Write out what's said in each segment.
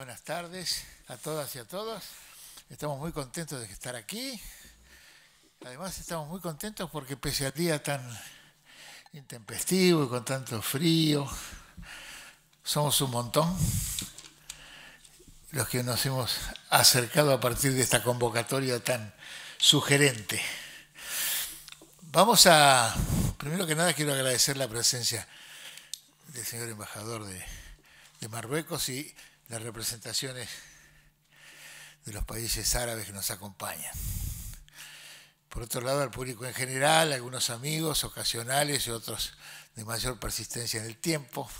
Buenas tardes a todas y a todos. Estamos muy contentos de estar aquí. Además estamos muy contentos porque pese a día tan intempestivo y con tanto frío, somos un montón los que nos hemos acercado a partir de esta convocatoria tan sugerente. Vamos a, primero que nada quiero agradecer la presencia del señor embajador de, de Marruecos y las representaciones de los países árabes que nos acompañan. Por otro lado, al público en general, algunos amigos ocasionales y otros de mayor persistencia en el tiempo,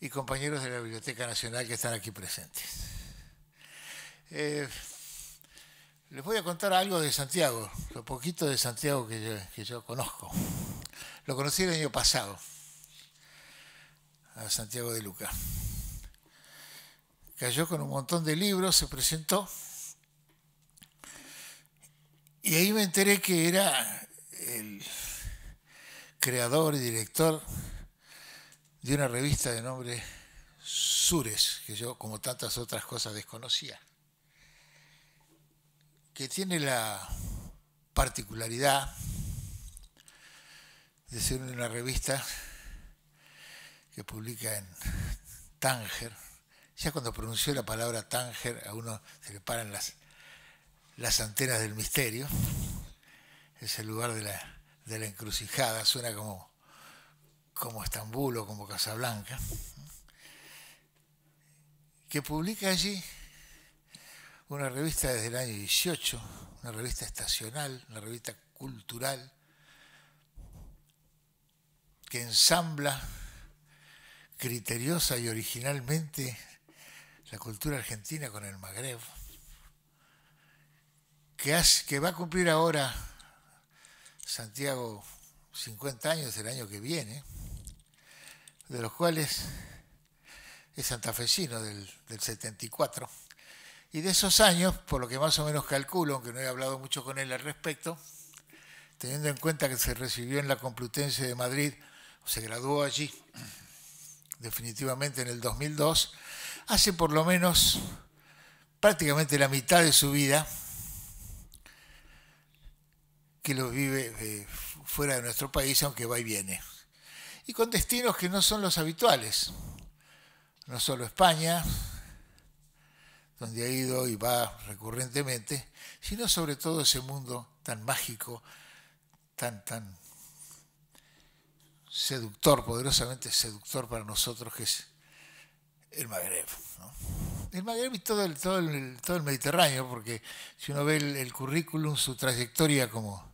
y compañeros de la Biblioteca Nacional que están aquí presentes. Eh, les voy a contar algo de Santiago, lo poquito de Santiago que yo, que yo conozco. Lo conocí el año pasado, a Santiago de Luca cayó con un montón de libros, se presentó. Y ahí me enteré que era el creador y director de una revista de nombre Sures, que yo, como tantas otras cosas, desconocía, que tiene la particularidad de ser una revista que publica en Tánger, ya cuando pronunció la palabra Tánger, a uno se le paran las, las antenas del misterio. Es el lugar de la, encrucijada, suena como, como Estambul o como Casablanca. Que publica allí una revista desde el año 18, una revista estacional, una revista cultural, que ensambla criteriosa y originalmente la cultura argentina con el Magreb, que, que va a cumplir ahora Santiago 50 años el año que viene, de los cuales es santafesino del, del 74. Y de esos años, por lo que más o menos calculo, aunque no he hablado mucho con él al respecto, teniendo en cuenta que se recibió en la Complutense de Madrid, se graduó allí definitivamente en el 2002, hace por lo menos prácticamente la mitad de su vida que lo vive eh, fuera de nuestro país, aunque va y viene. Y con destinos que no son los habituales. No solo España, donde ha ido y va recurrentemente, sino sobre todo ese mundo tan mágico, tan, tan seductor, poderosamente seductor para nosotros, que es el Magreb. El Magreb y todo el, todo, Mediterráneo, porque si uno ve el, currículum, su trayectoria como,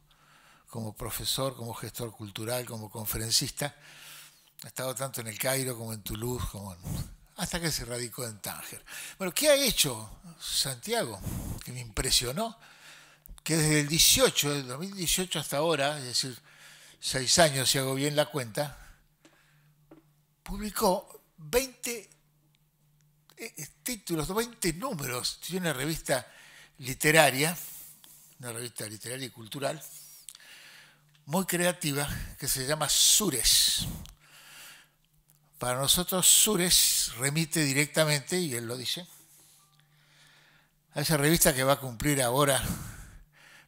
como profesor, como gestor cultural, como conferencista, ha estado tanto en el Cairo como en Toulouse, como hasta que se radicó en Tánger. Bueno, ¿qué ha hecho Santiago? Que me impresionó, que desde el 18, del 2018 hasta ahora, es decir, seis años si hago bien la cuenta, publicó 20 eh, títulos, 20 números, tiene una revista literaria, una revista literaria y cultural, muy creativa, que se llama Sures. Para nosotros Sures remite directamente, y él lo dice, a esa revista que va a cumplir ahora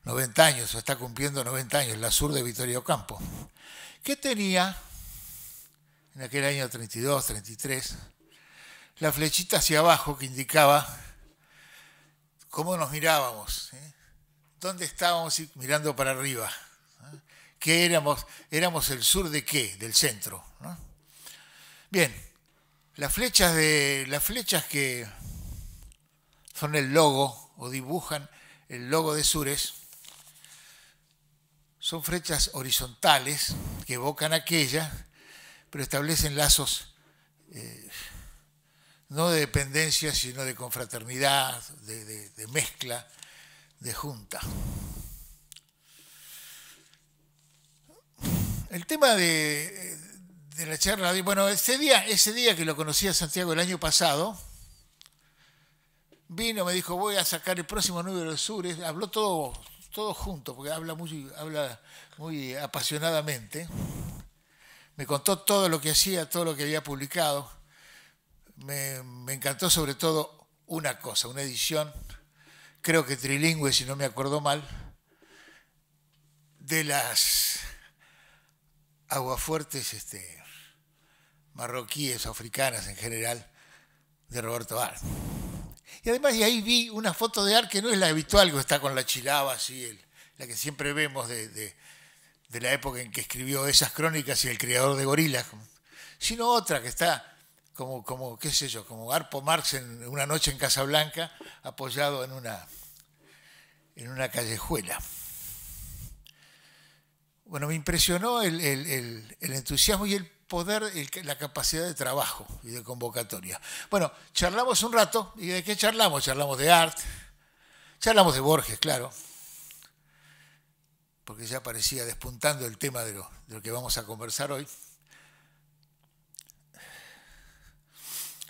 90 años, o está cumpliendo 90 años, la Sur de Vitoria Ocampo, que tenía en aquel año 32, 33, la flechita hacia abajo que indicaba cómo nos mirábamos, ¿eh? dónde estábamos mirando para arriba, qué éramos, éramos el sur de qué, del centro. Bien, las flechas de las flechas que son el logo o dibujan el logo de Sures son flechas horizontales que evocan aquella, pero establecen lazos eh, no de dependencia, sino de confraternidad, de, mezcla, de junta. El tema de, la charla, bueno, ese día, ese día que lo conocí a Santiago el año pasado, vino, me dijo, voy a sacar el próximo número de Sures habló todo, todo junto, porque habla muy, habla muy apasionadamente. Me contó todo lo que hacía, todo lo que había publicado me, encantó sobre todo una cosa, una edición, creo que trilingüe, si no me acuerdo mal, de las aguafuertes este, marroquíes, africanas en general, de Roberto Art. Y además, y ahí vi una foto de Art que no es la habitual, que está con la chilaba así, la que siempre vemos de, de la época en que escribió esas crónicas y el creador de gorilas, sino otra que está como, como, qué sé yo, como Garpo Marx en una noche en Casablanca, apoyado en una, en una callejuela. Bueno, me impresionó el, entusiasmo y el poder, la capacidad de trabajo y de convocatoria. Bueno, charlamos un rato, ¿y de qué charlamos? Charlamos de art, charlamos de Borges, claro, porque ya parecía despuntando el tema de de lo que vamos a conversar hoy.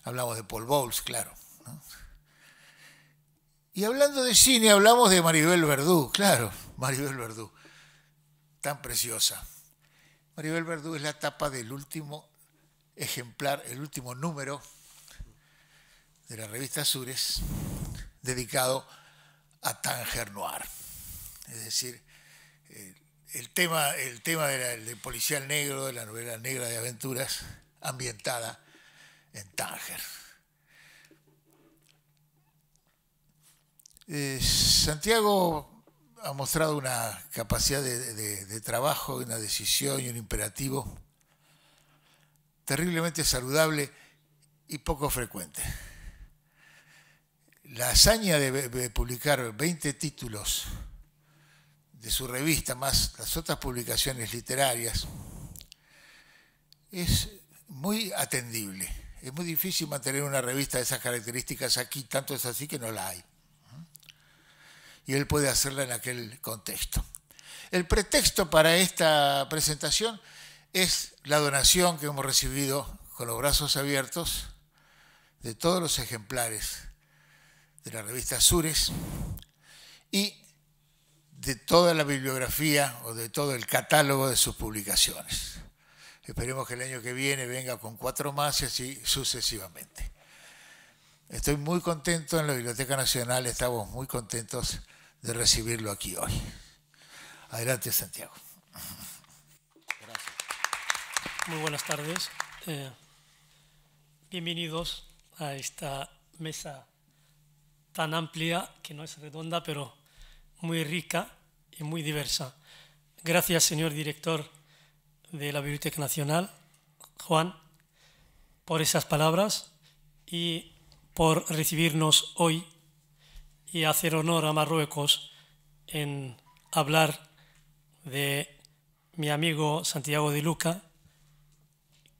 Hablamos de Paul Bowles, claro. Y hablando de cine, hablamos de Maribel Verdú, claro, Maribel Verdú, tan preciosa. Maribel Verdú es la tapa del último ejemplar, el último número de la revista Azures dedicado a Tanger Noir. Es decir, eh, el, tema, el tema del policial negro, de la novela negra de aventuras, ambientada en Tánger. Eh, Santiago ha mostrado una capacidad de, trabajo, una decisión y un imperativo terriblemente saludable y poco frecuente. La hazaña de publicar 20 títulos de su revista, más las otras publicaciones literarias, es muy atendible. Es muy difícil mantener una revista de esas características aquí, tanto es así que no la hay. Y él puede hacerla en aquel contexto. El pretexto para esta presentación es la donación que hemos recibido con los brazos abiertos de todos los ejemplares de la revista Azures y de toda la bibliografía o de todo el catálogo de sus publicaciones. Esperemos que el año que viene venga con cuatro más y así sucesivamente. Estoy muy contento en la Biblioteca Nacional, estamos muy contentos de recibirlo aquí hoy. Adelante, Santiago. Gracias. Muy buenas tardes. Eh, bienvenidos a esta mesa tan amplia, que no es redonda, pero muy rica y muy diversa. Gracias, señor director de la Biblioteca Nacional, Juan, por esas palabras y por recibirnos hoy y hacer honor a Marruecos en hablar de mi amigo Santiago de Luca,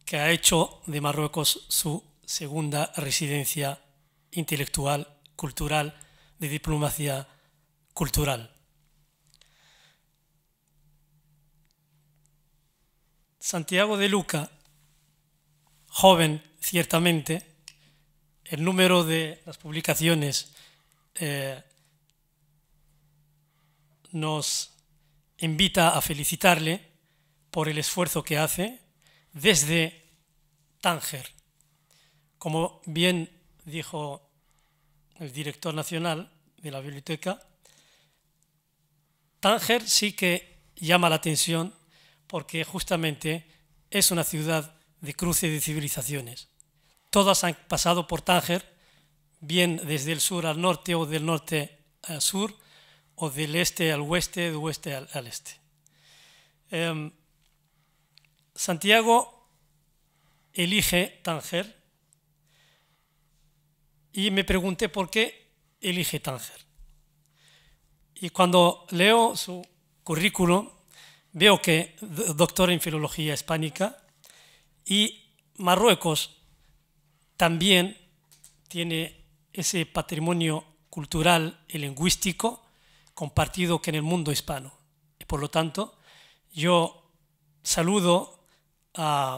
que ha hecho de Marruecos su segunda residencia intelectual, cultural, de diplomacia cultural. Santiago de Luca, joven ciertamente, el número de las publicaciones eh, nos invita a felicitarle por el esfuerzo que hace desde Tánger. Como bien dijo el director nacional de la biblioteca, Tánger sí que llama la atención porque justamente es una ciudad de cruce de civilizaciones. Todas han pasado por Tánger, bien desde el sur al norte o del norte al sur, o del este al oeste, del oeste al, este. Em, Santiago elige Tánger y me pregunté por qué elige Tánger. Y cuando leo su currículum, veo que doctor en filología hispánica y Marruecos también tiene ese patrimonio cultural y lingüístico compartido que en el mundo hispano. por lo tanto, yo saludo a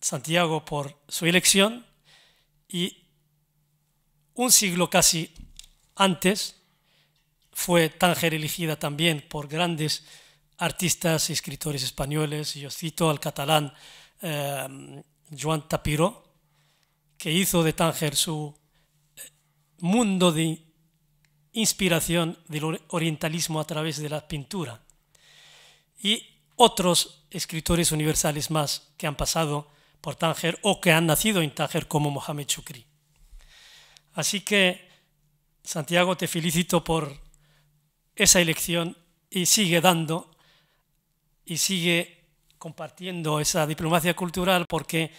Santiago por su elección y un siglo casi antes fue Tánger elegida también por grandes artistas y escritores españoles. y Yo cito al catalán eh, Joan Tapiro, que hizo de Tánger su eh, mundo de inspiración del orientalismo a través de la pintura. Y otros escritores universales más que han pasado por Tánger o que han nacido en Tánger como Mohamed Chukri. Así que, Santiago, te felicito por esa elección y sigue dando y sigue compartiendo esa diplomacia cultural porque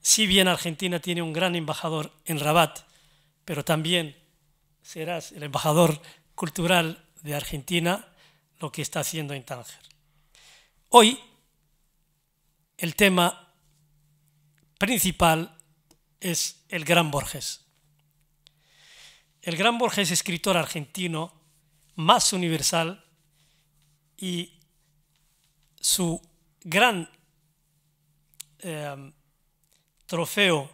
si bien Argentina tiene un gran embajador en Rabat, pero también serás el embajador cultural de Argentina, lo que está haciendo en Tánger. Hoy el tema principal es el Gran Borges. El Gran Borges, escritor argentino más universal y su gran eh, trofeo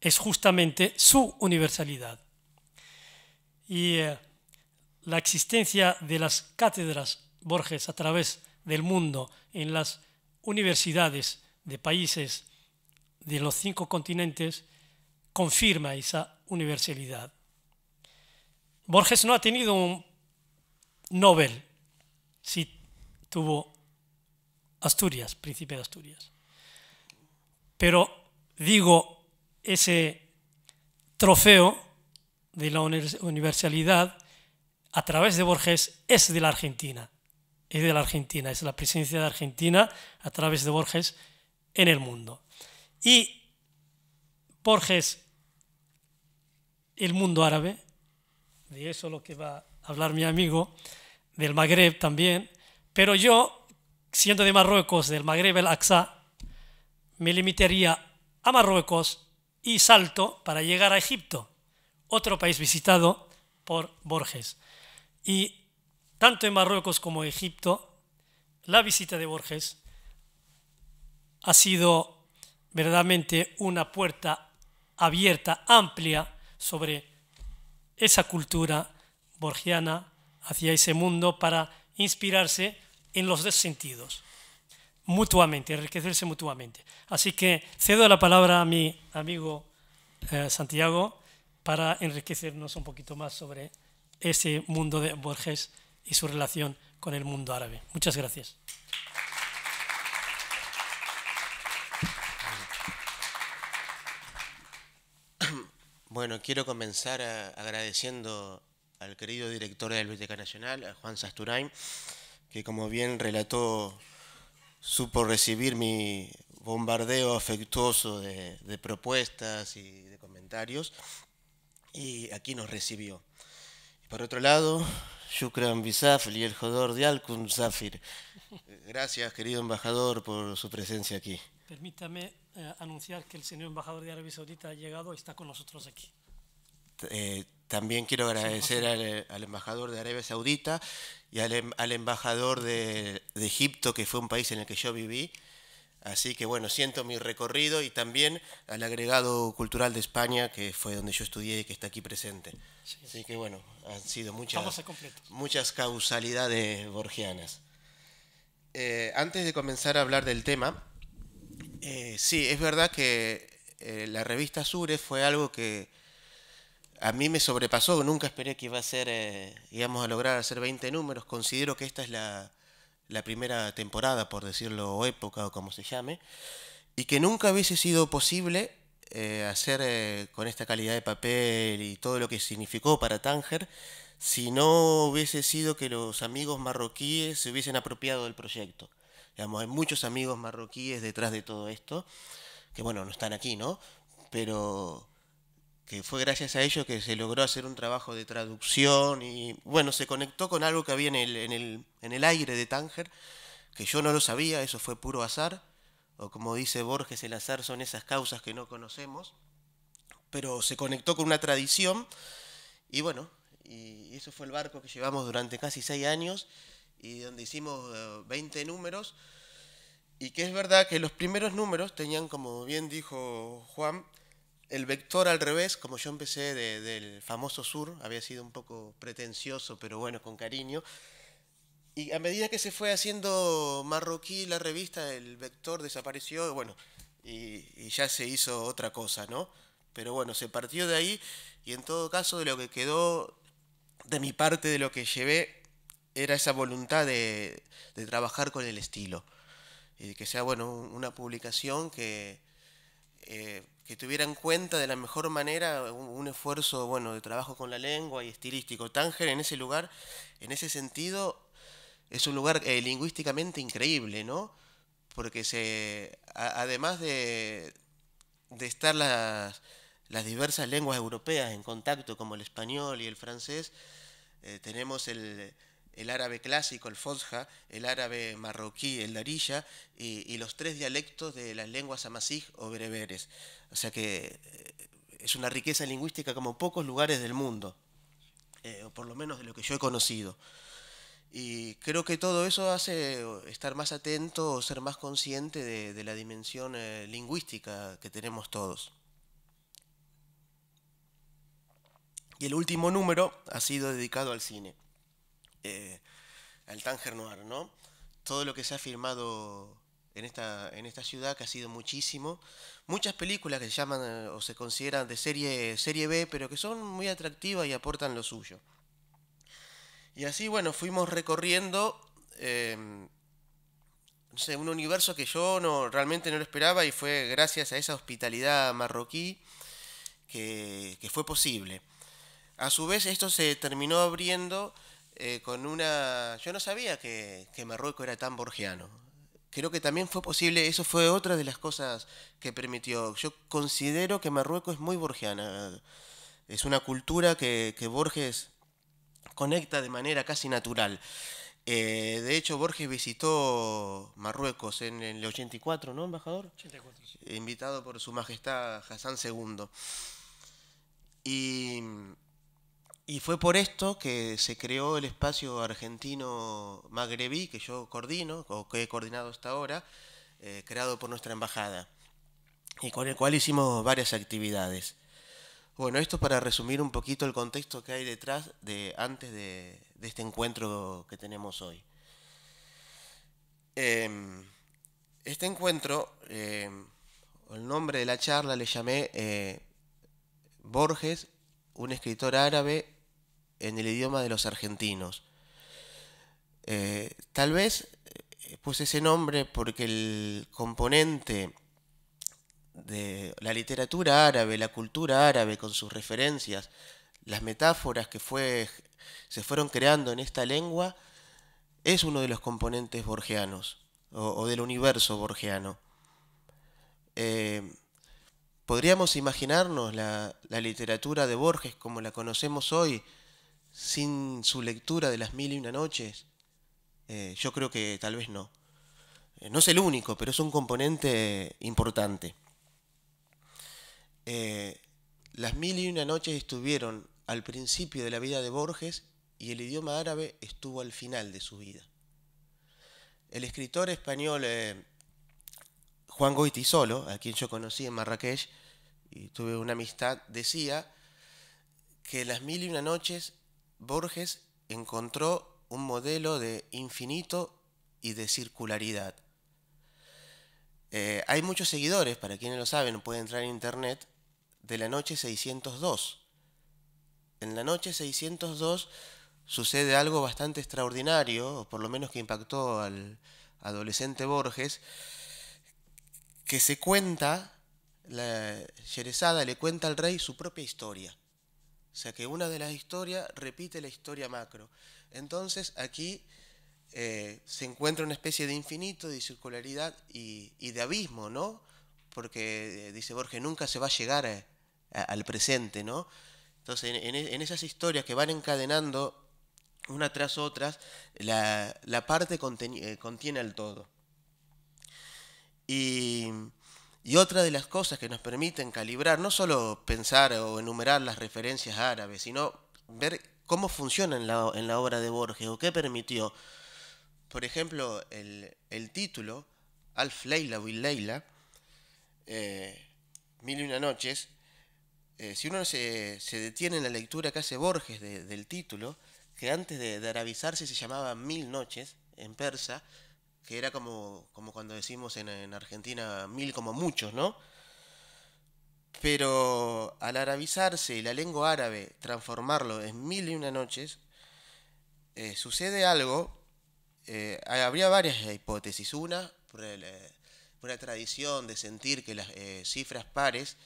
es justamente su universalidad. Y eh, la existencia de las cátedras Borges a través del mundo en las universidades de países de los cinco continentes confirma esa universalidad. Borges no ha tenido un Nobel, sí tuvo Asturias, príncipe de Asturias. Pero digo, ese trofeo de la universalidad a través de Borges es de la Argentina, es de la Argentina, es la presencia de Argentina a través de Borges en el mundo. Y Borges, el mundo árabe, de eso lo que va a hablar mi amigo, del Magreb también, pero yo siendo de Marruecos, del Magreb el Aqsa, me limitaría a Marruecos y salto para llegar a Egipto, otro país visitado por Borges. Y tanto en Marruecos como en Egipto, la visita de Borges ha sido verdaderamente una puerta abierta, amplia, sobre esa cultura borgiana hacia ese mundo para inspirarse en los dos sentidos, mutuamente, enriquecerse mutuamente. Así que cedo la palabra a mi amigo eh, Santiago para enriquecernos un poquito más sobre ese mundo de Borges y su relación con el mundo árabe. Muchas gracias. Bueno, quiero comenzar agradeciendo al querido director de la Biblioteca Nacional, a Juan Sasturain, que como bien relató, supo recibir mi bombardeo afectuoso de, propuestas y de comentarios, y aquí nos recibió. Por otro lado, Shukran Bisaf, el Jodor de Alkun Zafir. Gracias, querido embajador, por su presencia aquí. Permítame eh, anunciar que el señor embajador de Arabia Saudita ha llegado y está con nosotros aquí. Eh, también quiero agradecer eh, al, embajador de Arabia Saudita y al, em, embajador de, Egipto, que fue un país en el que yo viví. Así que bueno, siento mi recorrido y también al agregado cultural de España, que fue donde yo estudié y que está aquí presente. Así que bueno, han sido muchas, muchas causalidades borgianas. Eh, antes de comenzar a hablar del tema, eh, sí, es verdad que la revista Sure fue algo que a mí me sobrepasó, nunca esperé que iba a ser, eh, digamos, íbamos a lograr hacer 20 números. Considero que esta es la, primera temporada, por decirlo, o época, o como se llame, y que nunca hubiese sido posible eh, hacer eh, con esta calidad de papel y todo lo que significó para Tánger si no hubiese sido que los amigos marroquíes se hubiesen apropiado del proyecto. Digamos, hay muchos amigos marroquíes detrás de todo esto, que bueno, no están aquí, ¿no? Pero que fue gracias a ello que se logró hacer un trabajo de traducción y bueno, se conectó con algo que había en el, en el, aire de Tánger, que yo no lo sabía, eso fue puro azar, o como dice Borges, el azar son esas causas que no conocemos, pero se conectó con una tradición y bueno, y eso fue el barco que llevamos durante casi seis años y donde hicimos 20 eh, números. Y que es verdad que los primeros números tenían, como bien dijo Juan, el vector al revés, como yo empecé del famoso sur, había sido un poco pretencioso, pero bueno, con cariño. Y a medida que se fue haciendo marroquí la revista, el vector desapareció, bueno, y, ya se hizo otra cosa, ¿no? Pero bueno, se partió de ahí y en todo caso de lo que quedó de mi parte, de lo que llevé, era esa voluntad de trabajar con el estilo. Y que sea, bueno, una publicación que, eh, que tuvieran en cuenta de la mejor manera un, esfuerzo bueno, de trabajo con la lengua y estilístico. Tánger en ese lugar, en ese sentido, es un lugar eh, lingüísticamente increíble, ¿no? Porque se, además de, estar las, las diversas lenguas europeas en contacto, como el español y el francés, eh, tenemos el, el árabe clásico, el fosja, el árabe marroquí, el darilla, y, los tres dialectos de las lenguas amazigh o bereberes. O sea que eh, es una riqueza lingüística como pocos lugares del mundo, eh, o por lo menos de lo que yo he conocido. Y creo que todo eso hace estar más atento o ser más consciente de, la dimensión eh, lingüística que tenemos todos. Y el último número ha sido dedicado al cine. Eh, al Tanger Noir, ¿no? Todo lo que se ha firmado en esta, ciudad, que ha sido muchísimo. Muchas películas que se llaman eh, o se consideran de serie, serie B, pero que son muy atractivas y aportan lo suyo. Y así, bueno, fuimos recorriendo em, un universo que yo no, realmente no lo esperaba y fue gracias a esa hospitalidad marroquí que fue posible. A su vez, esto se terminó abriendo eh, con una... Yo no sabía que, Marruecos era tan borgiano. Creo que también fue posible, eso fue otra de las cosas que permitió. Yo considero que Marruecos es muy borgiana. Es una cultura que, que Borges conecta de manera casi natural. Eh, de hecho, Borges visitó Marruecos en, el 84, ¿no, embajador? 84. Invitado por Su Majestad Hassan II. Y y fue por esto que se creó el espacio argentino magrebí que yo coordino, o que he coordinado hasta ahora, eh, creado por nuestra embajada, y con el cual hicimos varias actividades. Bueno, esto para resumir un poquito el contexto que hay detrás de antes de, este encuentro que tenemos hoy. Em, este encuentro, em, el nombre de la charla le llamé eh, Borges, un escritor árabe en el idioma de los argentinos. Eh, tal vez pues ese nombre porque el componente de la literatura árabe, la cultura árabe con sus referencias, las metáforas que fue, se fueron creando en esta lengua, es uno de los componentes borgianos o, del universo borgiano. Eh, podríamos imaginarnos la literatura de Borges como la conocemos hoy, sin su lectura de las mil y una noches? Eh, yo creo que tal vez no. Eh, no es el único, pero es un componente importante. Eh, las mil y una noches estuvieron al principio de la vida de Borges y el idioma árabe estuvo al final de su vida. El escritor español Juan Goitisolo, a quien yo conocí en Marrakech y tuve una amistad, decía que Las Mil y Una Noches Borges encontró un modelo de infinito y de circularidad. Eh, hay muchos seguidores, para quienes lo saben, pueden entrar en internet, de la noche 602. En la noche 602 sucede algo bastante extraordinario, o por lo menos que impactó al adolescente Borges, que se cuenta, la Yerezada le cuenta al rey su propia historia. O sea que una de las historias repite la historia macro. Entonces aquí eh, se encuentra una especie de infinito, de circularidad y, de abismo, ¿no? Porque eh, dice Borges, nunca se va a llegar al presente, ¿no? Entonces en, esas historias que van encadenando una tras otras, la, parte eh, contiene, contiene al todo. Y y otra de las cosas que nos permiten calibrar, no solo pensar o enumerar las referencias árabes, sino ver cómo funciona en la, obra de Borges o qué permitió. Por ejemplo, el, título, Alf Leila Will Leila, eh, Mil y una noches, eh, si uno se, detiene en la lectura que hace Borges del título, que antes de, de arabizarse se llamaba Mil noches en persa, que era como, cuando decimos en, Argentina, mil como muchos, ¿no? Pero al arabizarse la lengua árabe, transformarlo en mil y una noches, eh, sucede algo, eh, habría varias hipótesis. Una, eh, por, la tradición de sentir que las cifras pares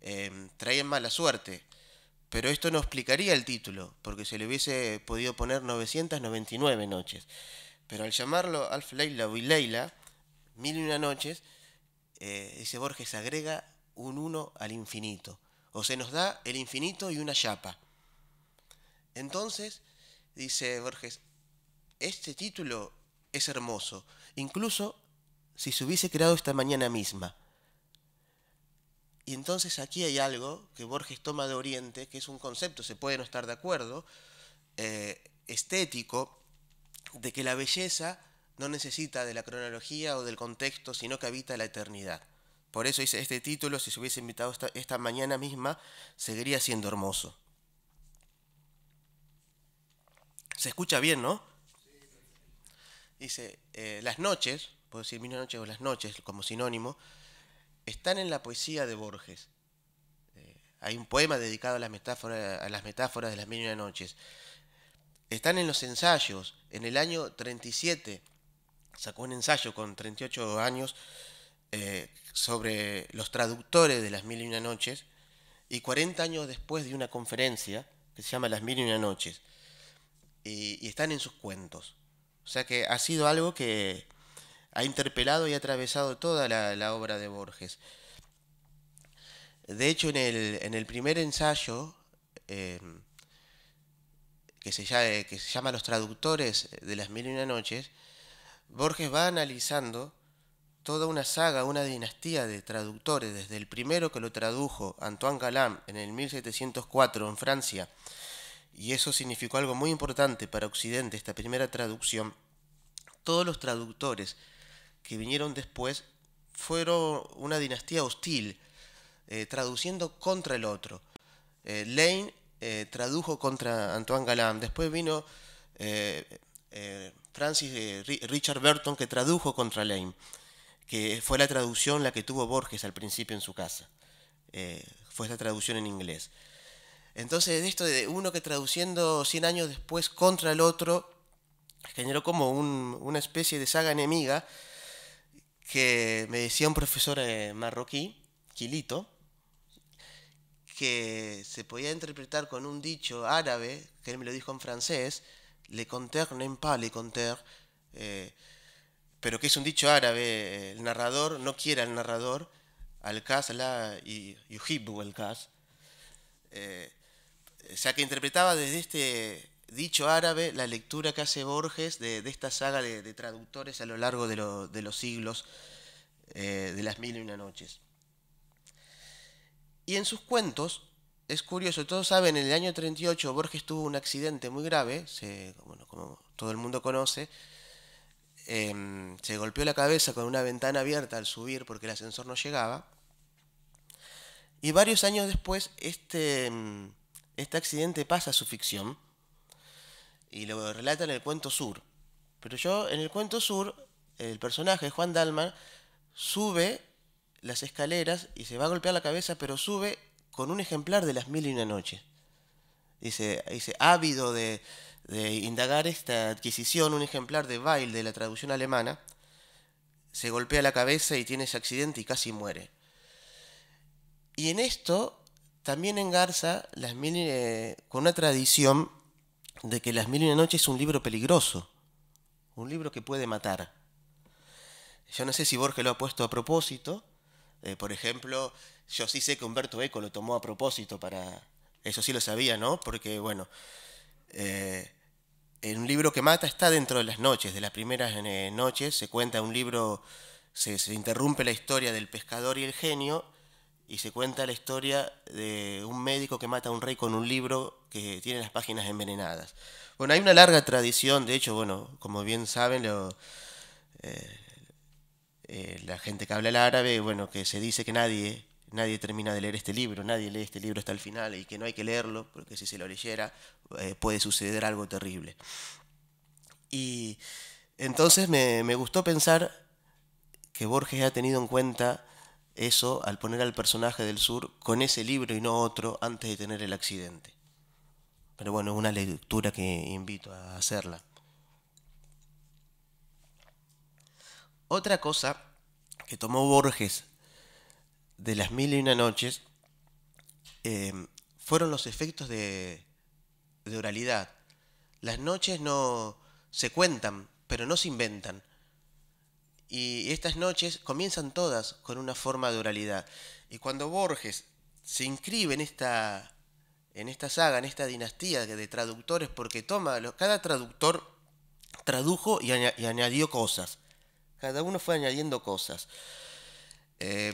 em, traen mala suerte. Pero esto no explicaría el título, porque se le hubiese podido poner 999 noches. Pero al llamarlo Alf Leila o Leila, Mil y una noches, dice eh, Borges, agrega un uno al infinito. O se nos da el infinito y una chapa. Entonces, dice Borges, este título es hermoso, incluso si se hubiese creado esta mañana misma. Y entonces aquí hay algo que Borges toma de Oriente, que es un concepto, se puede no estar de acuerdo, eh, estético, de que la belleza no necesita de la cronología o del contexto, sino que habita la eternidad. Por eso dice este título, si se hubiese invitado esta, mañana misma, seguiría siendo hermoso. Se escucha bien, ¿no? Dice, eh, las noches, puedo decir mil noches o las noches como sinónimo, están en la poesía de Borges. Eh, hay un poema dedicado a, a las metáforas de las mil noches. Están en los ensayos. En el año 37 sacó un ensayo con 38 años eh, sobre los traductores de Las Mil y Una Noches. Y 40 años después de una conferencia que se llama Las Mil y Una Noches. Y, están en sus cuentos. O sea que ha sido algo que ha interpelado y atravesado toda la, obra de Borges. De hecho, en el, primer ensayo, eh, que se, llama, eh, que se Los Traductores de las Mil y Una Noches, Borges va analizando toda una saga, una dinastía de traductores, desde el primero que lo tradujo Antoine galán en el 1704 en Francia, y eso significó algo muy importante para Occidente, esta primera traducción, todos los traductores que vinieron después fueron una dinastía hostil, eh, traduciendo contra el otro. Eh, Lane eh, tradujo contra Antoine Galán. Después vino eh, eh, Francis Richard Burton, que tradujo contra Lane, que fue la traducción la que tuvo Borges al principio en su casa. fue esta traducción en inglés. Entonces, esto de uno que traduciendo 100 años después contra el otro, generó como una especie de saga enemiga que me decía un profesor marroquí, Quilito, que se podía interpretar con un dicho árabe, que él me lo dijo en francés, le conter n'aime pas le conter, eh, pero que es un dicho árabe, eh, el narrador no quiere al narrador, al cas la y al cas. Eh, o sea que interpretaba desde este dicho árabe la lectura que hace Borges de, esta saga de, traductores a lo largo de, los siglos de las mil y una noches. Y en sus cuentos, es curioso, todos saben, en el año 38 Borges tuvo un accidente muy grave, como todo el mundo conoce, em, se golpeó la cabeza con una ventana abierta al subir porque el ascensor no llegaba. Y varios años después, este, em, este accidente pasa a su ficción y lo relata en el cuento Sur. Pero yo, en el cuento Sur, el personaje Juan Dalman sube las escaleras y se va a golpear la cabeza, pero sube con un ejemplar de las mil y una noches. Dice, ávido de, indagar esta adquisición, un ejemplar de Baile de la traducción alemana, se golpea la cabeza y tiene ese accidente y casi muere. Y en esto también engarza las mil, eh, con una tradición de que Las Mil y una Noche es un libro peligroso, un libro que puede matar. Yo no sé si Borges lo ha puesto a propósito, eh, por ejemplo, yo sí sé que Humberto Eco lo tomó a propósito para... Eso sí lo sabía, ¿no? Porque, bueno, eh, en un libro que mata está dentro de las noches, de las primeras eh, noches, se cuenta un libro, se, interrumpe la historia del pescador y el genio, y se cuenta la historia de un médico que mata a un rey con un libro que tiene las páginas envenenadas. Bueno, hay una larga tradición, de hecho, bueno, como bien saben, lo, eh, la gente que habla el árabe, bueno, que se dice que nadie, nadie termina de leer este libro, nadie lee este libro hasta el final y que no hay que leerlo, porque si se lo leyera eh, puede suceder algo terrible. Y entonces me, me gustó pensar que Borges ha tenido en cuenta eso al poner al personaje del sur con ese libro y no otro antes de tener el accidente. Pero bueno, es una lectura que invito a hacerla. Otra cosa que tomó Borges de las mil y una noches em, fueron los efectos de, oralidad. Las noches no se cuentan, pero no se inventan. Y estas noches comienzan todas con una forma de oralidad. Y cuando Borges se inscribe en esta, en esta saga, en esta dinastía de traductores, porque toma, cada traductor tradujo y, añadió cosas cada uno fue añadiendo cosas. Eh,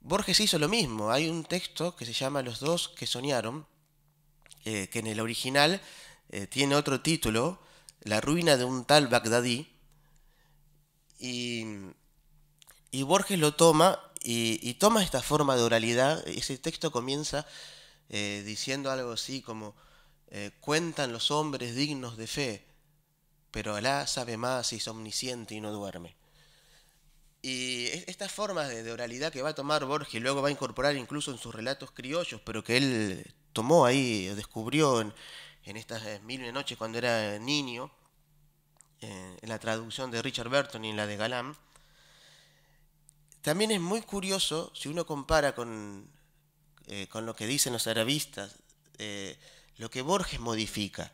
Borges hizo lo mismo, hay un texto que se llama Los dos que soñaron, eh, que en el original eh, tiene otro título, La ruina de un tal Bagdadí, y, Borges lo toma y, y, toma esta forma de oralidad, ese texto comienza diciendo algo así como, cuentan los hombres dignos de fe, pero Alá sabe más y es omnisciente y no duerme. Y estas formas de, oralidad que va a tomar Borges y luego va a incorporar incluso en sus relatos criollos, pero que él tomó ahí, descubrió en, estas eh, mil y noches cuando era niño, eh, en la traducción de Richard Burton y en la de Galán. también es muy curioso si uno compara con, eh, lo que dicen los arabistas, lo que Borges modifica.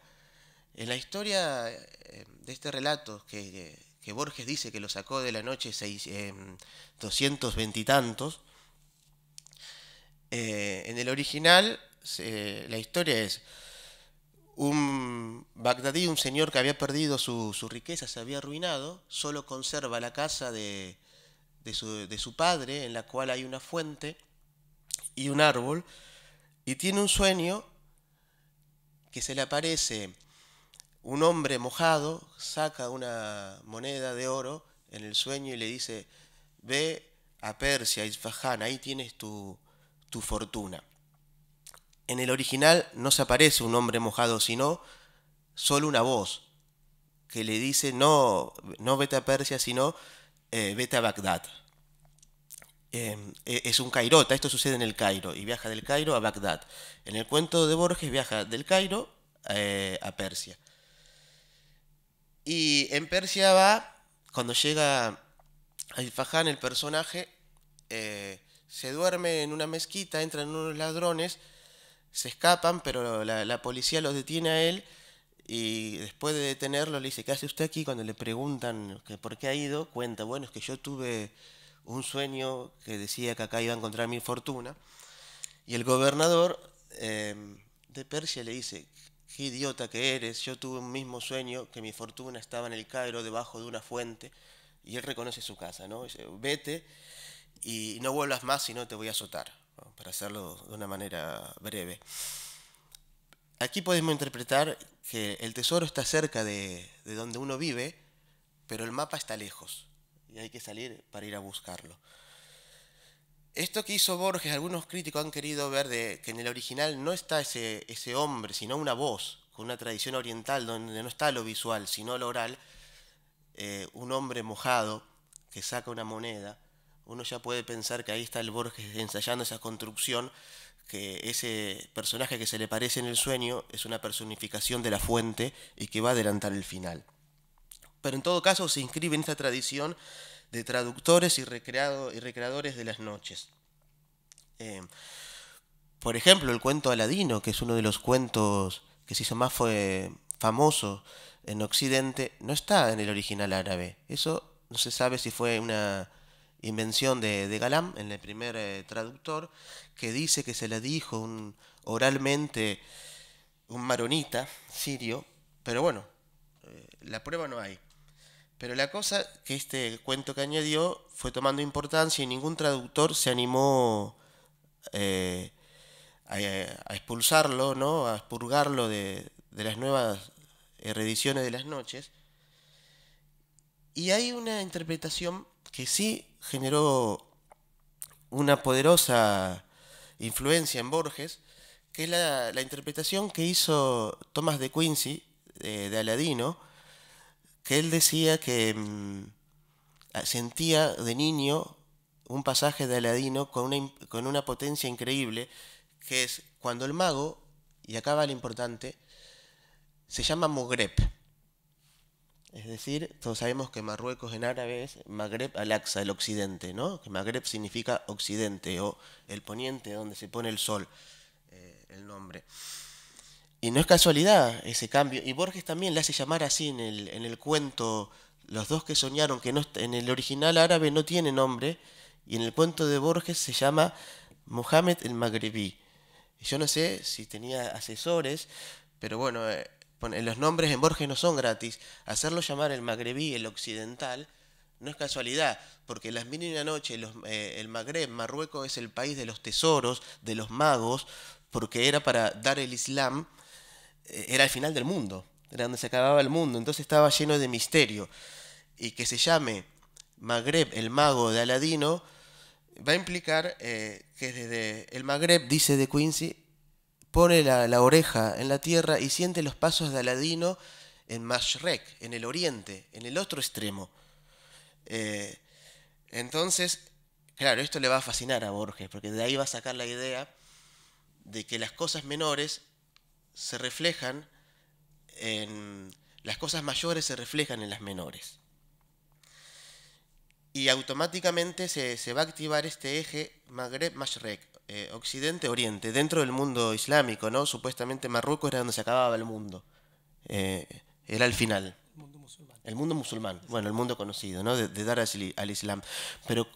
En la historia eh, de este relato que, Borges dice que lo sacó de la noche seis, 220 y tantos, en el original la historia es un bagdadí, un señor que había perdido su, riqueza, se había arruinado, solo conserva la casa de su padre, en la cual hay una fuente y un árbol, y tiene un sueño que se le aparece un hombre mojado saca una moneda de oro en el sueño y le dice, ve a Persia, Isfahán, ahí tienes tu, fortuna. En el original no se aparece un hombre mojado, sino solo una voz que le dice, no, no vete a Persia, sino eh, vete a Bagdad. Em, e, es un cairota, esto sucede en el Cairo, y viaja del Cairo a Bagdad. En el cuento de Borges viaja del Cairo eh, a Persia. Y en Persia va, cuando llega a Faján el personaje, eh, se duerme en una mezquita, entran unos ladrones, se escapan, pero la, policía los detiene a él y después de detenerlo le dice, ¿qué hace usted aquí? Cuando le preguntan que por qué ha ido, cuenta, bueno, es que yo tuve un sueño que decía que acá iba a encontrar mi fortuna. Y el gobernador eh, de Persia le dice, qué idiota que eres, yo tuve un mismo sueño, que mi fortuna estaba en el Cairo debajo de una fuente, y él reconoce su casa, ¿no? Dice, vete y no vuelvas más, si no te voy a azotar, para hacerlo de una manera breve. Aquí podemos interpretar que el tesoro está cerca de donde uno vive, pero el mapa está lejos, y hay que salir para ir a buscarlo. Esto que hizo Borges, algunos críticos han querido ver de, que en el original no está ese, ese hombre, sino una voz, con una tradición oriental donde no está lo visual, sino lo oral. Eh, un hombre mojado que saca una moneda, uno ya puede pensar que ahí está el Borges ensayando esa construcción, que ese personaje que se le parece en el sueño es una personificación de la fuente y que va a adelantar el final. Pero en todo caso se inscribe en esta tradición de traductores y, recreado, y recreadores de las noches. Eh, por ejemplo, el cuento Aladino, que es uno de los cuentos que se hizo más fue famoso en Occidente, no está en el original árabe. Eso no se sabe si fue una invención de, de en el primer eh, traductor, que dice que se la dijo oralmente un maronita sirio, pero bueno, eh, la prueba no hay. Pero la cosa que este cuento que añadió fue tomando importancia y ningún traductor se animó eh, a, expulsarlo, ¿no? a expurgarlo de, las nuevas reediciones de las noches. Y hay una interpretación que sí generó una poderosa influencia en Borges, que es la, interpretación que hizo Thomas de Quincy eh, de Aladino que él decía que mm, sentía de niño un pasaje de Aladino con una, potencia increíble, que es cuando el mago, y acá va lo importante, se llama Mugreb. Es decir, todos sabemos que Marruecos en árabe es Magreb al-Aqsa, el occidente, ¿no? Que Magreb significa occidente o el poniente donde se pone el sol, eh, el nombre. Y no es casualidad ese cambio. Y Borges también le hace llamar así en el, en el cuento Los dos que soñaron, que no, en el original árabe no tiene nombre, y en el cuento de Borges se llama Mohamed el Magrebí. Yo no sé si tenía asesores, pero bueno, eh, los nombres en Borges no son gratis. Hacerlo llamar el Magrebí, el occidental, no es casualidad, porque las mil y una noche, eh, el Magreb, Marruecos, es el país de los tesoros, de los magos, porque era para dar el Islam era el final del mundo, era donde se acababa el mundo, entonces estaba lleno de misterio. Y que se llame Magreb el mago de Aladino va a implicar eh, que desde el Magreb, dice de Quincy, pone la, oreja en la tierra y siente los pasos de Aladino en Mashrek, en el oriente, en el otro extremo. Eh, entonces, claro, esto le va a fascinar a Borges, porque de ahí va a sacar la idea de que las cosas menores se reflejan en las cosas mayores se reflejan en las menores. Y automáticamente se, se va a activar este eje Maghreb-Mashrek, eh, Occidente-Oriente, dentro del mundo islámico, ¿no? Supuestamente Marruecos era donde se acababa el mundo. Eh, era el final. El mundo musulmán. Bueno, el mundo conocido, ¿no? De, dar al, al Islam. Pero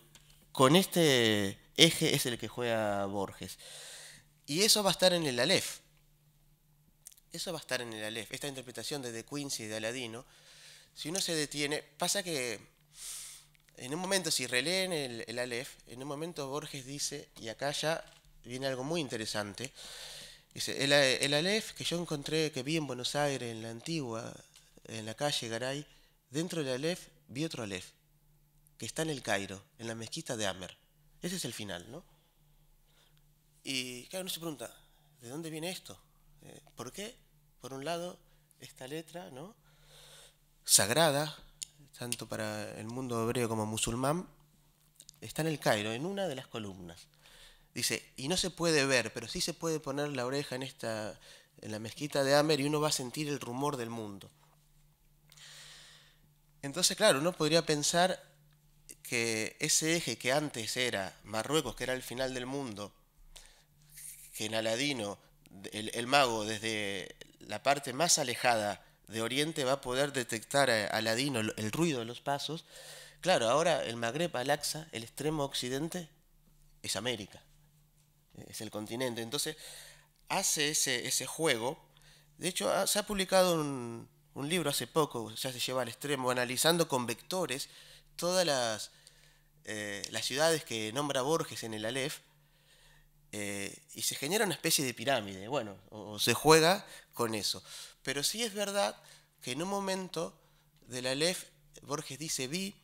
con este eje es el que juega Borges. Y eso va a estar en el Aleph. Eso va a estar en el Aleph. Esta interpretación de De Quincy y de Aladino, si uno se detiene, pasa que en un momento, si releen el, Aleph, en un momento Borges dice, y acá ya viene algo muy interesante, dice, el, Aleph que yo encontré, que vi en Buenos Aires, en la antigua, en la calle Garay, dentro del Aleph vi otro Aleph, que está en el Cairo, en la mezquita de Amer. Ese es el final, ¿no? Y claro, uno se pregunta, ¿de dónde viene esto? Eh, ¿Por qué? por un lado, esta letra, ¿no? Sagrada, tanto para el mundo hebreo como musulmán, está en el Cairo, en una de las columnas. Dice, y no se puede ver, pero sí se puede poner la oreja en, esta, en la mezquita de Amber y uno va a sentir el rumor del mundo. Entonces, claro, uno podría pensar que ese eje que antes era Marruecos, que era el final del mundo, que en Aladino, el mago desde la parte más alejada de Oriente va a poder detectar a Aladino el ruido de los pasos. Claro, ahora el Magreb al el extremo occidente, es América, eh, es el continente. Entonces hace ese, juego. De hecho, se ha publicado un, libro hace poco, ya se lleva al extremo, analizando con vectores todas las, eh, las ciudades que nombra Borges en el Aleph eh, y se genera una especie de pirámide, bueno, o, se juega con eso. Pero sí es verdad que en un momento de la LEF, Borges dice, vi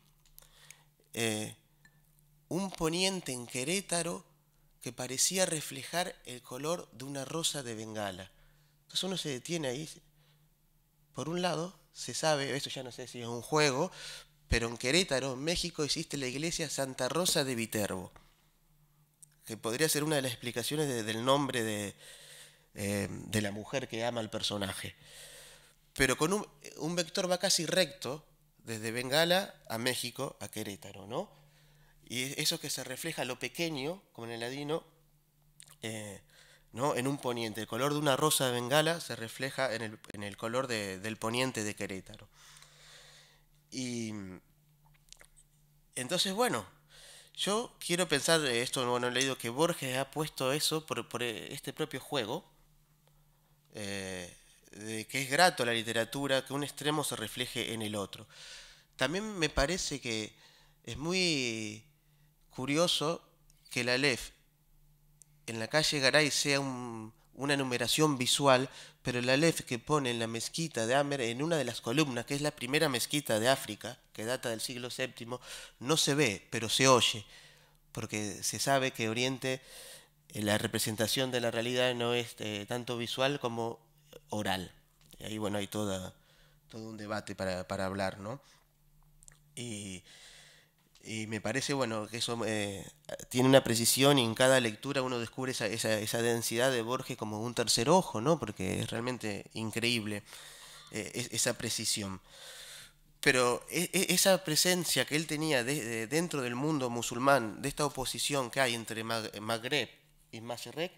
eh, un poniente en Querétaro que parecía reflejar el color de una rosa de Bengala. Entonces uno se detiene ahí. Por un lado, se sabe, eso ya no sé si es un juego, pero en Querétaro, en México, existe la iglesia Santa Rosa de Viterbo que podría ser una de las explicaciones del nombre eh, de, la mujer que ama al personaje. Pero con un, vector va casi recto desde Bengala a México, a Querétaro, ¿no? Y eso que se refleja lo pequeño, como en el ladino, eh, ¿no? en un poniente. El color de una rosa de Bengala se refleja en el, color del poniente de Querétaro. Y entonces, bueno, yo quiero pensar, eh, esto no bueno, he leído que Borges ha puesto eso por, eh, este propio juego, eh, de que es grato la literatura que un extremo se refleje en el otro. También me parece que es muy curioso que la LEF en la calle Garay sea un, una numeración visual, pero el Aleph que pone en la mezquita de Amer, en una de las columnas, que es la primera mezquita de África, que data del siglo VII, no se ve, pero se oye, porque se sabe que Oriente, eh, la representación de la realidad no es eh, tanto visual como oral. Y ahí, bueno, hay toda, todo un debate para, para hablar, ¿no? Y y me parece, bueno, que eso eh, tiene una precisión y en cada lectura uno descubre esa, densidad de Borges como un tercer ojo, ¿no? Porque es realmente increíble eh, esa precisión. Pero e, e, esa presencia que él tenía dentro del mundo musulmán, de esta oposición que hay entre Magreb y Mashrek,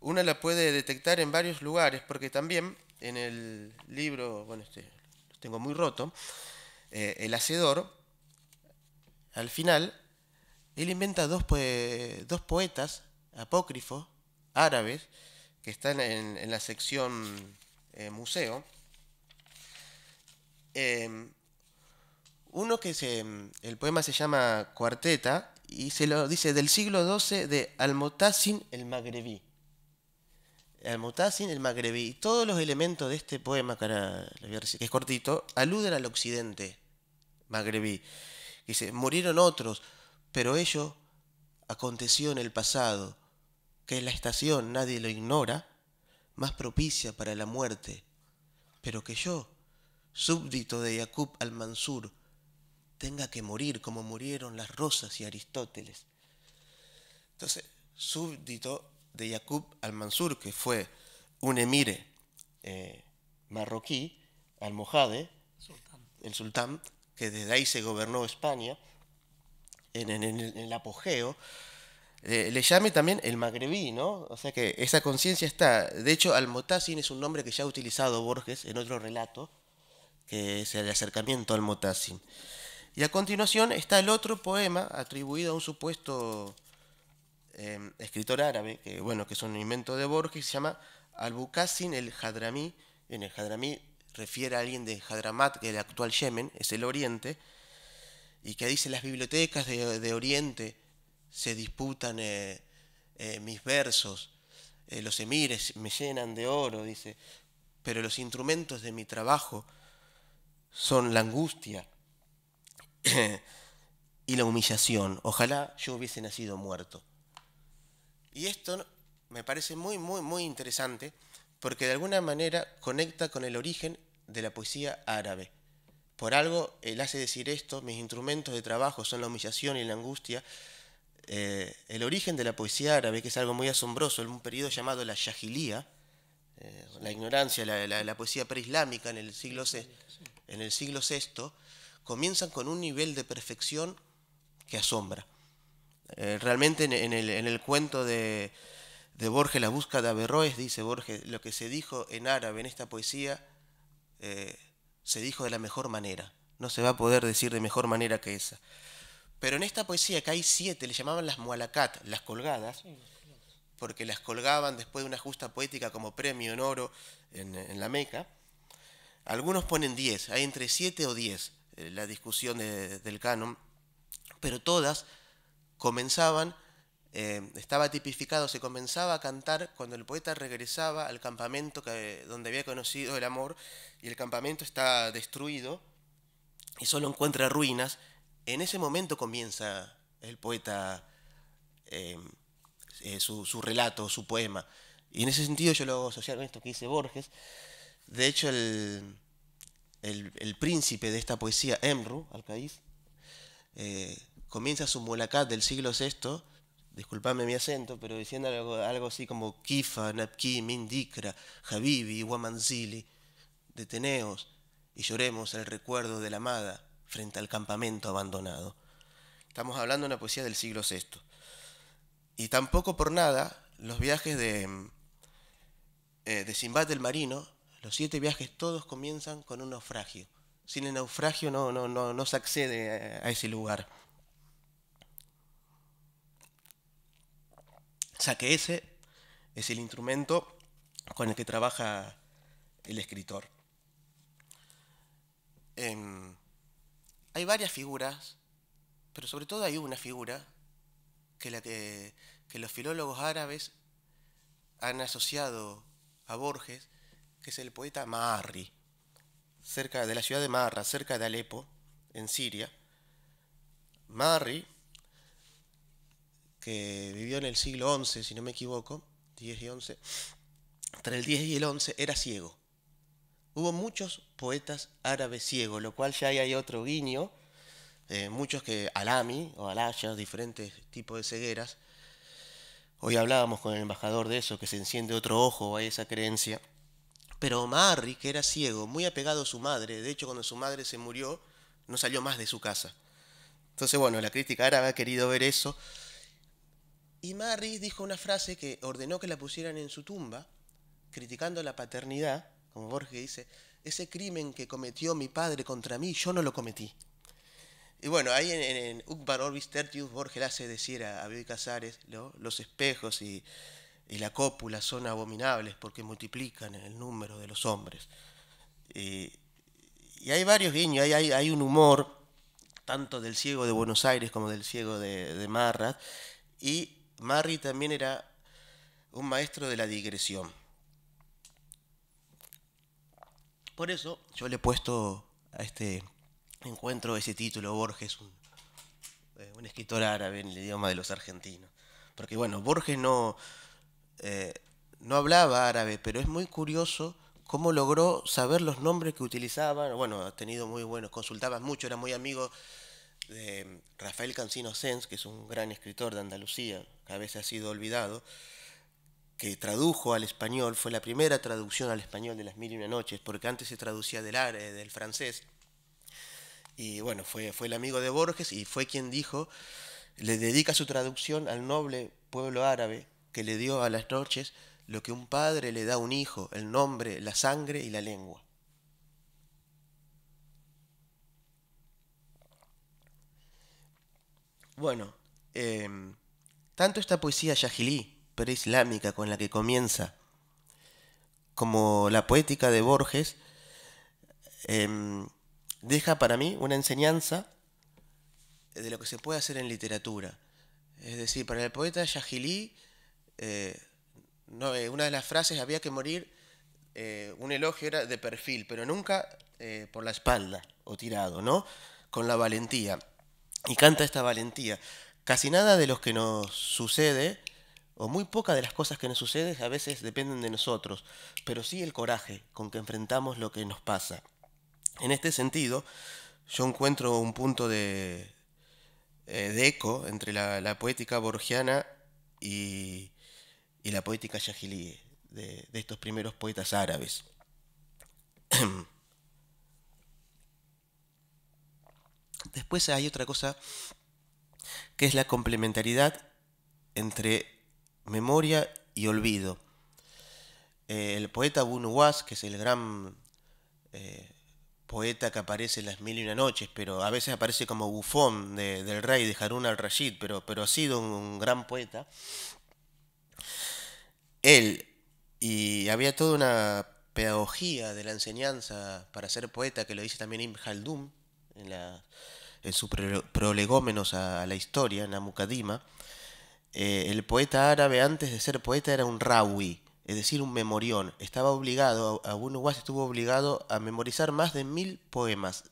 una la puede detectar en varios lugares, porque también en el libro, bueno, este, lo tengo muy roto, eh, El Hacedor, al final, él inventa dos, poetas apócrifos árabes que están en, la sección eh, museo. Em, uno que se, el poema se llama Cuarteta y se lo dice del siglo XII de Almotasin el Magrebí. Almotasin el Magrebí. Todos los elementos de este poema, que, que es cortito, aluden al occidente magrebí. Dice, murieron otros, pero ello aconteció en el pasado, que es la estación, nadie lo ignora, más propicia para la muerte, pero que yo, súbdito de Yacub al-Mansur, tenga que morir como murieron las rosas y Aristóteles. Entonces, súbdito de Yacub al-Mansur, que fue un emire eh, marroquí, Almohade, el sultán, que desde ahí se gobernó España, en, el, apogeo, eh, le llame también el magrebí, ¿no? O sea que esa conciencia está. De hecho, Almotasin es un nombre que ya ha utilizado Borges en otro relato, que es el acercamiento al Motazin. Y a continuación está el otro poema atribuido a un supuesto eh, escritor árabe, que bueno, que es un invento de Borges, se llama Albucasin el Hadramí. En el Hadramí refiere a alguien de Hadramat, que es el actual Yemen, es el Oriente, y que dice las bibliotecas de, Oriente se disputan eh, eh, mis versos, eh, los emires me llenan de oro, dice, pero los instrumentos de mi trabajo son la angustia y la humillación. Ojalá yo hubiese nacido muerto. Y esto me parece muy, muy, muy interesante porque de alguna manera conecta con el origen de la poesía árabe. Por algo él hace decir esto, mis instrumentos de trabajo son la humillación y la angustia. Eh, el origen de la poesía árabe, que es algo muy asombroso, en un periodo llamado la yajilía eh, la ignorancia, la, poesía preislámica en el, siglo en el siglo VI, comienzan con un nivel de perfección que asombra. Eh, realmente en, el, cuento de, de Borges, La búsqueda de Averroes, dice Borges, lo que se dijo en árabe en esta poesía eh, se dijo de la mejor manera. No se va a poder decir de mejor manera que esa. Pero en esta poesía, que hay siete, le llamaban las mualacat, las colgadas, porque las colgaban después de una justa poética como premio en oro en, la Meca. Algunos ponen diez, hay entre siete o diez eh, la discusión del canon, pero todas comenzaban eh, estaba tipificado, se comenzaba a cantar cuando el poeta regresaba al campamento donde había conocido el amor y el campamento está destruido y solo encuentra ruinas. En ese momento comienza el poeta em, eh, su, relato, su poema. Y en ese sentido yo lo hago con esto que dice Borges. De hecho, el, príncipe de esta poesía, Emru, al eh, comienza su Mulakat del siglo VI disculpame mi acento, pero diciendo algo, así como Kifa, nabki Mindikra, Habibi, Wamanzili. Deteneos y lloremos el recuerdo de la amada frente al campamento abandonado. Estamos hablando de una poesía del siglo VI. Y tampoco por nada los viajes de, eh, de Simbad el Marino, los siete viajes todos comienzan con un naufragio. Sin el naufragio no, no, no, no se accede a ese lugar. O sea, que ese es el instrumento con el que trabaja el escritor. Em, hay varias figuras, pero sobre todo hay una figura que, la que, los filólogos árabes han asociado a Borges, que es el poeta Maharri, cerca de la ciudad de Marra, cerca de Alepo, en Siria. Maharri que vivió en el siglo XI, si no me equivoco, 10 y 11, entre el 10 y el 11 era ciego. Hubo muchos poetas árabes ciegos, lo cual ya hay otro guiño, eh, muchos que alami o alaya, diferentes tipos de cegueras. Hoy hablábamos con el embajador de eso, que se enciende otro ojo, hay esa creencia. Pero Omar que era ciego, muy apegado a su madre, de hecho cuando su madre se murió, no salió más de su casa. Entonces, bueno, la crítica árabe ha querido ver eso, y Marris dijo una frase que ordenó que la pusieran en su tumba, criticando la paternidad, como Borges dice, ese crimen que cometió mi padre contra mí, yo no lo cometí. Y bueno, ahí en, Un Orbis Tertius Borges hace decir a, a Casares, los espejos y, la cópula son abominables porque multiplican el número de los hombres. Y, hay varios guiños, hay, hay, un humor, tanto del ciego de Buenos Aires como del ciego de, de Marras, y Marry también era un maestro de la digresión. Por eso yo le he puesto a este encuentro ese título, Borges, un, eh, un escritor árabe en el idioma de los argentinos. Porque bueno, Borges no, eh, no hablaba árabe, pero es muy curioso cómo logró saber los nombres que utilizaban. Bueno, ha tenido muy buenos, consultaba mucho, era muy amigo de em, Rafael Cancino Sens, que es un gran escritor de Andalucía, que a veces ha sido olvidado, que tradujo al español, fue la primera traducción al español de Las Mil y Una Noches, porque antes se traducía del árabe, eh, del francés. Y bueno, fue, fue el amigo de Borges y fue quien dijo, le dedica su traducción al noble pueblo árabe que le dio a las noches lo que un padre le da a un hijo, el nombre, la sangre y la lengua. Bueno, em, tanto esta poesía pero preislámica, con la que comienza, como la poética de Borges, em, deja para mí una enseñanza de lo que se puede hacer en literatura. Es decir, para el poeta yajilí, eh, eh, una de las frases había que morir, eh, un elogio era de perfil, pero nunca por la espalda o tirado, ¿no? Con la valentía y canta esta valentía. Casi nada de lo que nos sucede, o muy poca de las cosas que nos suceden, a veces dependen de nosotros, pero sí el coraje con que enfrentamos lo que nos pasa. En este sentido, yo encuentro un punto de, eh, eco entre la, poética borgiana y, la poética yajilí de estos primeros poetas árabes. Después hay otra cosa que es la complementariedad entre memoria y olvido. Eh, el poeta Bunuwas, que es el gran eh, poeta que aparece en las mil y una noches, pero a veces aparece como bufón de, del rey de Harun al-Rashid, pero, pero ha sido un, gran poeta. Él, y había toda una pedagogía de la enseñanza para ser poeta, que lo dice también Ibn en la en su prolegómenos a, la historia, Namukadima eh, el poeta árabe antes de ser poeta era un rawi, es decir, un memorión. Estaba obligado, Abu Nuwas estuvo obligado a memorizar más de mil poemas.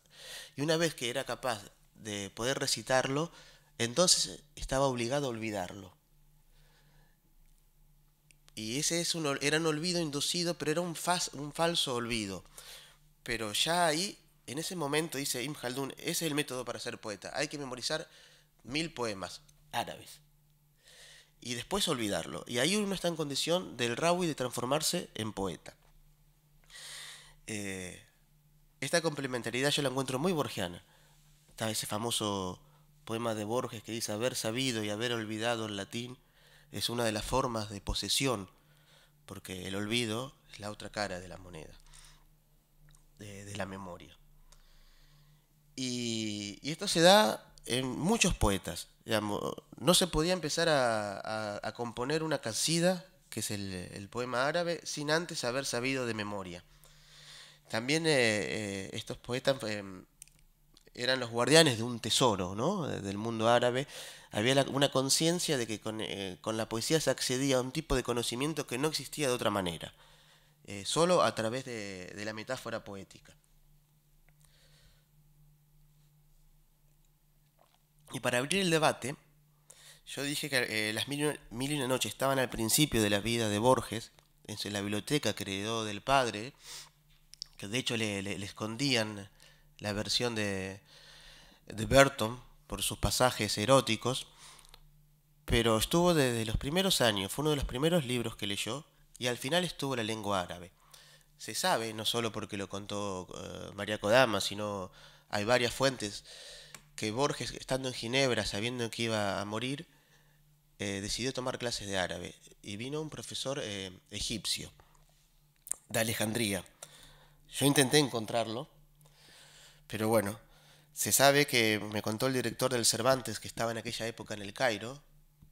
Y una vez que era capaz de poder recitarlo, entonces estaba obligado a olvidarlo. Y ese es un, era un olvido inducido, pero era un, un falso olvido. Pero ya ahí en ese momento, dice Ibn ese es el método para ser poeta. Hay que memorizar mil poemas árabes. Y después olvidarlo. Y ahí uno está en condición del rawi de transformarse en poeta. Eh, esta complementariedad yo la encuentro muy borgiana. Está ese famoso poema de Borges que dice haber sabido y haber olvidado en latín es una de las formas de posesión, porque el olvido es la otra cara de la moneda, de la memoria. Y, esto se da en muchos poetas. no se podía empezar a, componer una casida, que es el, poema árabe, sin antes haber sabido de memoria. También eh, eh, estos poetas eh, eran los guardianes de un tesoro ¿no? del mundo árabe. Había una conciencia de que con, la poesía se accedía a un tipo de conocimiento que no existía de otra manera, solo a través de la metáfora poética. Y para abrir el debate, yo dije que eh, las mil, y una noches estaban al principio de la vida de Borges, en la biblioteca que heredó del padre, que de hecho le, escondían la versión de, de, Burton por sus pasajes eróticos, pero estuvo desde los primeros años, fue uno de los primeros libros que leyó, y al final estuvo la lengua árabe. Se sabe, no solo porque lo contó eh, María Kodama, sino hay varias fuentes que Borges, estando en Ginebra, sabiendo que iba a morir, eh, decidió tomar clases de árabe y vino un profesor eh, egipcio de Alejandría. Yo intenté encontrarlo, pero bueno, se sabe que me contó el director del Cervantes, que estaba en aquella época en el Cairo,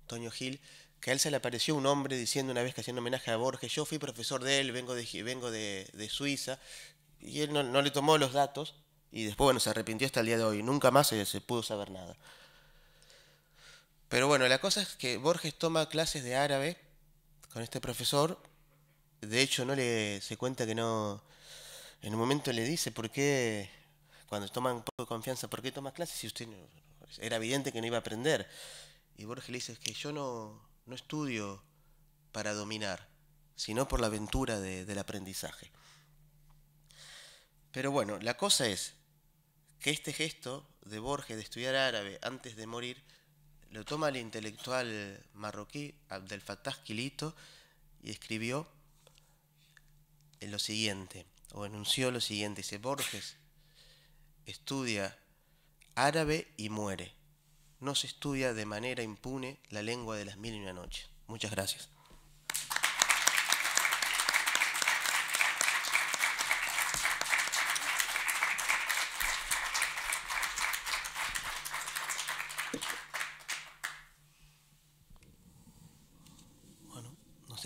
Toño Gil, que a él se le apareció un hombre diciendo una vez que haciendo homenaje a Borges, yo fui profesor de él, vengo de, Suiza, y él no le tomó los datos, y después, bueno, se arrepintió hasta el día de hoy. Nunca más se, pudo saber nada. Pero bueno, la cosa es que Borges toma clases de árabe con este profesor. De hecho, no le se cuenta que no. En un momento le dice por qué, cuando toman un poco confianza, ¿por qué tomas clases si usted era evidente que no iba a aprender? Y Borges le dice que yo no, estudio para dominar, sino por la aventura del aprendizaje. Pero bueno, la cosa es, que este gesto de Borges de estudiar árabe antes de morir lo toma el intelectual marroquí Abdel Fattah Quilito y escribió lo siguiente, o enunció lo siguiente, dice Borges estudia árabe y muere. No se estudia de manera impune la lengua de las mil y una noches. Muchas gracias.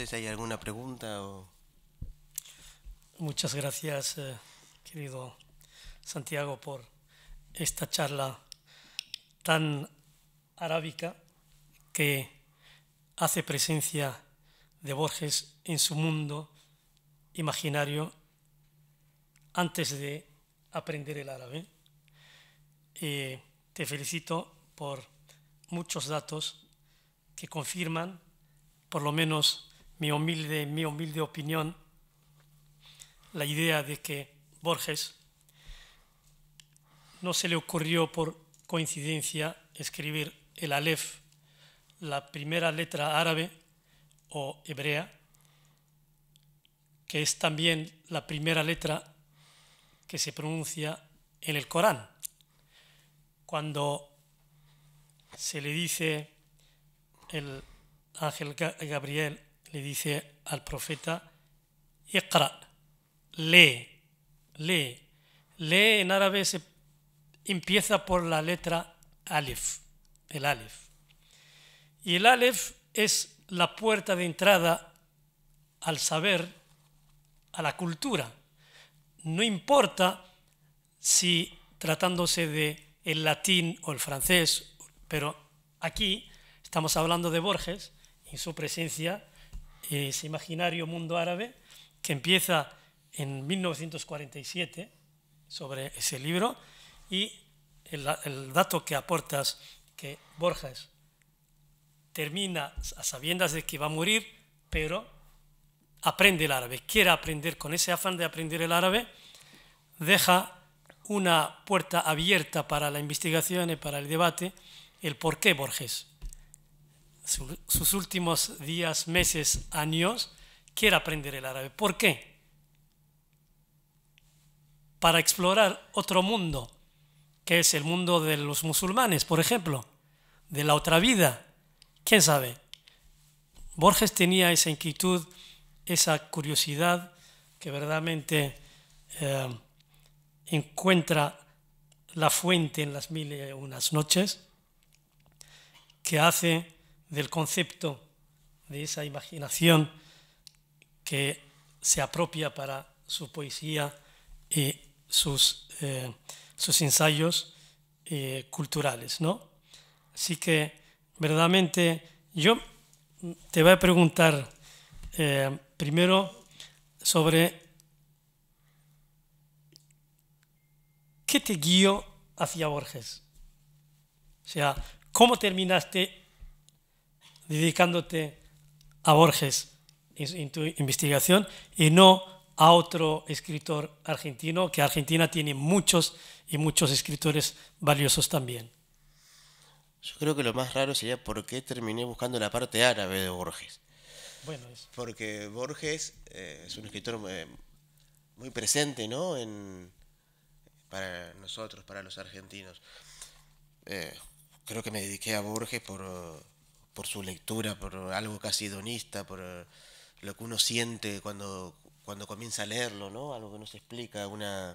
si hay alguna pregunta o... Muchas gracias, eh, querido Santiago, por esta charla tan arábica que hace presencia de Borges en su mundo imaginario antes de aprender el árabe. Eh, te felicito por muchos datos que confirman, por lo menos mi humilde, mi humilde opinión, la idea de que Borges no se le ocurrió por coincidencia escribir el Aleph, la primera letra árabe o hebrea, que es también la primera letra que se pronuncia en el Corán. Cuando se le dice el ángel Gabriel le dice al profeta, Iqra, lee, lee. Lee en árabe se empieza por la letra ...Alef... el Aleph. Y el alif es la puerta de entrada al saber, a la cultura. No importa si tratándose de el latín o el francés, pero aquí estamos hablando de Borges, en su presencia ese imaginario mundo árabe que empieza en 1947 sobre ese libro y el, dato que aportas que Borges termina a sabiendas de que va a morir, pero aprende el árabe, quiere aprender, con ese afán de aprender el árabe, deja una puerta abierta para la investigación y para el debate el por qué Borges sus últimos días, meses, años, quiere aprender el árabe. ¿Por qué? Para explorar otro mundo, que es el mundo de los musulmanes, por ejemplo, de la otra vida. ¿Quién sabe? Borges tenía esa inquietud, esa curiosidad que verdaderamente eh, encuentra la fuente en las mil y unas noches, que hace del concepto, de esa imaginación que se apropia para su poesía y sus, eh, sus ensayos eh, culturales. ¿no? Así que, verdaderamente, yo te voy a preguntar eh, primero sobre qué te guió hacia Borges. O sea, ¿cómo terminaste dedicándote a Borges en tu investigación y no a otro escritor argentino, que Argentina tiene muchos y muchos escritores valiosos también. Yo creo que lo más raro sería por qué terminé buscando la parte árabe de Borges. Bueno, Porque Borges eh, es un escritor eh, muy presente, ¿no? para nosotros, para los argentinos. Eh, creo que me dediqué a Borges por por su lectura, por algo casi hedonista, por lo que uno siente cuando, cuando comienza a leerlo, ¿no? Algo que no se explica, una...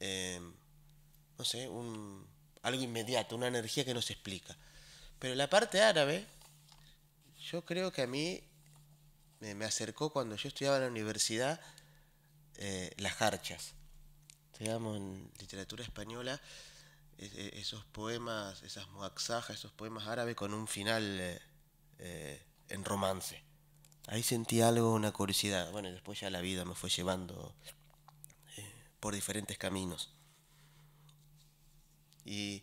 Eh, no sé, un, algo inmediato, una energía que no se explica. Pero la parte árabe, yo creo que a mí me, acercó cuando yo estudiaba en la universidad eh, las jarchas. Estudiamos en literatura española esos poemas, esas muaxajas, esos poemas árabes con un final eh, eh, en romance. Ahí sentí algo, una curiosidad. Bueno, después ya la vida me fue llevando eh, por diferentes caminos. Y,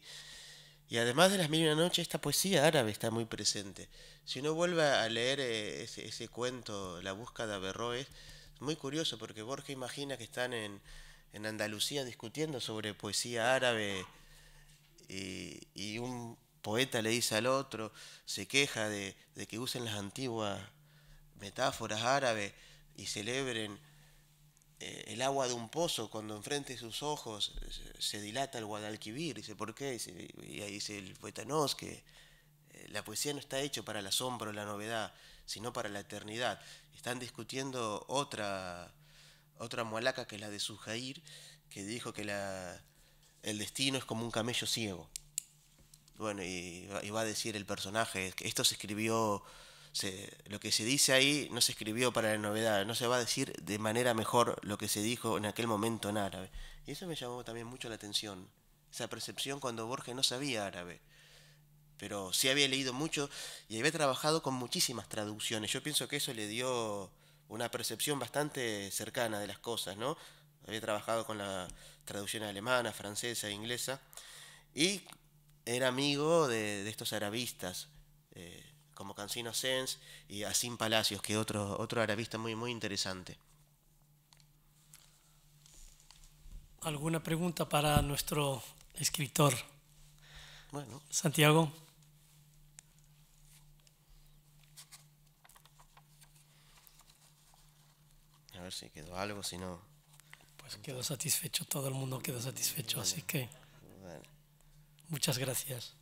además de las mil y una noches, esta poesía árabe está muy presente. Si uno vuelve a leer ese, cuento, La búsqueda de Averroes, es muy curioso porque Borges imagina que están en, en Andalucía discutiendo sobre poesía árabe y, un poeta le dice al otro, se queja de, que usen las antiguas metáforas árabes y celebren eh, el agua de un pozo cuando enfrente sus ojos se dilata el Guadalquivir. Dice, ¿por qué? y ahí dice el poeta Nos que eh, la poesía no está hecha para el asombro, la novedad, sino para la eternidad. Están discutiendo otra, otra que es la de Sujair, que dijo que la, el destino es como un camello ciego. Bueno, y, va a decir el personaje, esto se escribió, lo que se dice ahí no se escribió para la novedad, no se va a decir de manera mejor lo que se dijo en aquel momento en árabe. Y eso me llamó también mucho la atención, esa percepción cuando Borges no sabía árabe pero sí había leído mucho y había trabajado con muchísimas traducciones. Yo pienso que eso le dio una percepción bastante cercana de las cosas, ¿no? Había trabajado con la traducción alemana, francesa, e inglesa, y era amigo de, estos arabistas, eh, como Cancino Sens y Asim Palacios, que otro, otro arabista muy, muy interesante. ¿Alguna pregunta para nuestro escritor? Bueno. Santiago. A ver si quedó algo, si no. Pues quedó satisfecho, todo el mundo quedó satisfecho, así que muchas gracias.